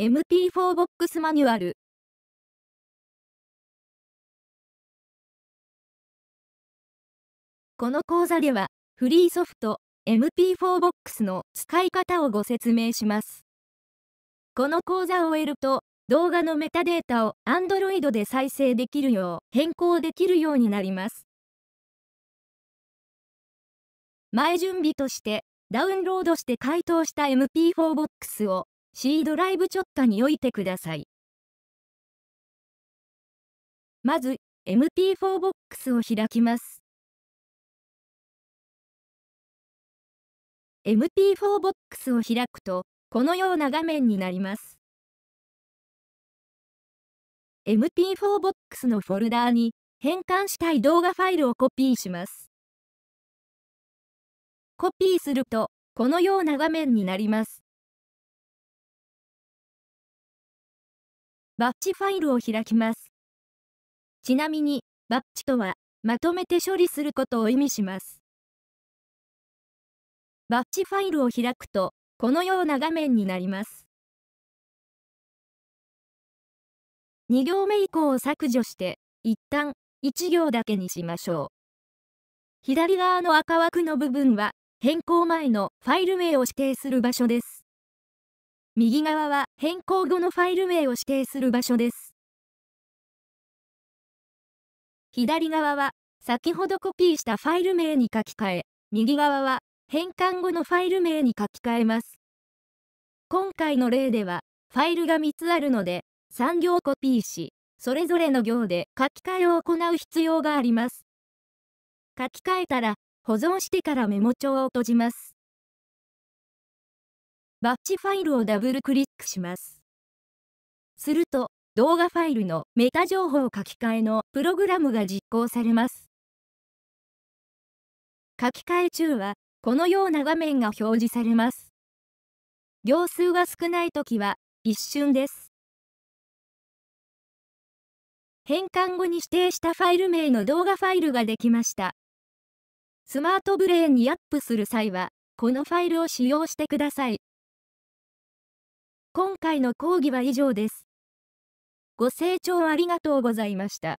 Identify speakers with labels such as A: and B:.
A: MP4 ボックスマニュアルこの講座ではフリーソフト MP4 ボックスの使い方をご説明します。この講座を終えると動画のメタデータを Android で再生できるよう変更できるようになります。前準備としてダウンロードして回答した MP4 ボックスを C ドライブ直下においてください。まず、MP4 ボックスを開きます。MP4 ボックスを開くと、このような画面になります。MP4 ボックスのフォルダーに変換したい動画ファイルをコピーします。コピーすると、このような画面になります。バッチファイルを開きます。ちなみに、バッチとは、まとめて処理することを意味します。バッチファイルを開くと、このような画面になります。2行目以降を削除して、一旦1行だけにしましょう。左側の赤枠の部分は、変更前のファイル名を指定する場所です。右側は変更後のファイル名を指定する場所です。左側は先ほどコピーしたファイル名に書き換え、右側は変換後のファイル名に書き換えます。今回の例では、ファイルが3つあるので、3行コピーし、それぞれの行で書き換えを行う必要があります。書き換えたら、保存してからメモ帳を閉じます。バッチファイルをダブルクリックします。すると、動画ファイルのメタ情報書き換えのプログラムが実行されます。書き換え中は、このような画面が表示されます。行数が少ないときは、一瞬です。変換後に指定したファイル名の動画ファイルができました。スマートブレーンにアップする際は、このファイルを使用してください。今回の講義は以上です。ご清聴ありがとうございました。